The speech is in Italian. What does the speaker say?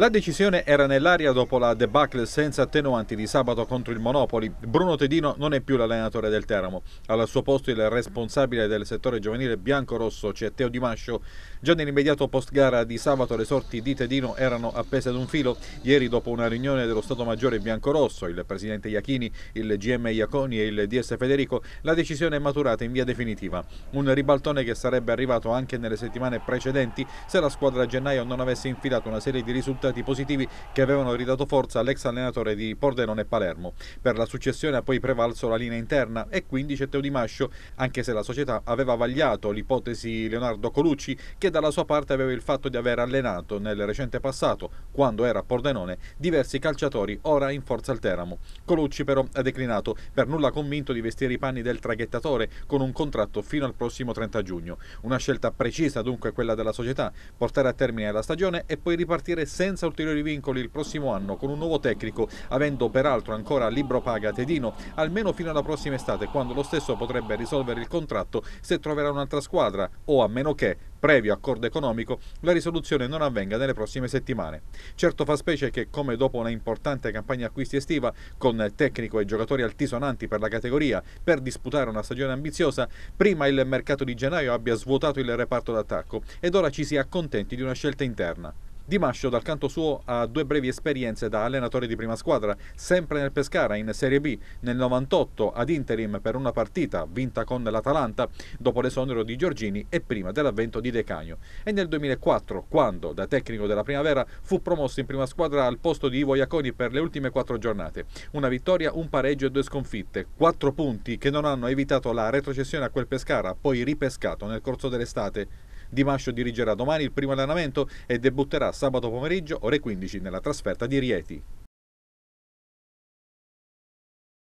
La decisione era nell'aria dopo la debacle senza attenuanti di sabato contro il Monopoli. Bruno Tedino non è più l'allenatore del Teramo. Al suo posto il responsabile del settore giovanile bianco-rosso Teo Di Mascio. Già nell'immediato post-gara di sabato le sorti di Tedino erano appese ad un filo. Ieri dopo una riunione dello Stato Maggiore bianco-rosso, il presidente Iachini, il GM Iaconi e il DS Federico, la decisione è maturata in via definitiva. Un ribaltone che sarebbe arrivato anche nelle settimane precedenti se la squadra a gennaio non avesse infilato una serie di risultati risultati positivi che avevano ridato forza all'ex allenatore di Pordenone e Palermo. Per la successione ha poi prevalso la linea interna e quindi Cetteo Di Mascio, anche se la società aveva vagliato l'ipotesi Leonardo Colucci, che dalla sua parte aveva il fatto di aver allenato nel recente passato, quando era a Pordenone, diversi calciatori ora in forza al Teramo. Colucci però ha declinato, per nulla convinto di vestire i panni del traghettatore con un contratto fino al prossimo 30 giugno. Una scelta precisa dunque quella della società, portare a termine la stagione e poi ripartire senza senza ulteriori vincoli il prossimo anno con un nuovo tecnico, avendo peraltro ancora libro paga Tedino, almeno fino alla prossima estate, quando lo stesso potrebbe risolvere il contratto se troverà un'altra squadra o a meno che, previo accordo economico, la risoluzione non avvenga nelle prossime settimane. Certo fa specie che, come dopo una importante campagna acquisti estiva, con tecnico e giocatori altisonanti per la categoria, per disputare una stagione ambiziosa, prima il mercato di gennaio abbia svuotato il reparto d'attacco ed ora ci si accontenti di una scelta interna. Di Mascio dal canto suo ha due brevi esperienze da allenatore di prima squadra, sempre nel Pescara in Serie B, nel 98 ad interim per una partita vinta con l'Atalanta dopo l'esonero di Giorgini e prima dell'avvento di De Cagno. e nel 2004 quando da tecnico della primavera fu promosso in prima squadra al posto di Ivo Iaconi per le ultime quattro giornate. Una vittoria, un pareggio e due sconfitte, quattro punti che non hanno evitato la retrocessione a quel Pescara poi ripescato nel corso dell'estate di Mascio dirigerà domani il primo allenamento e debutterà sabato pomeriggio ore 15 nella trasferta di Rieti.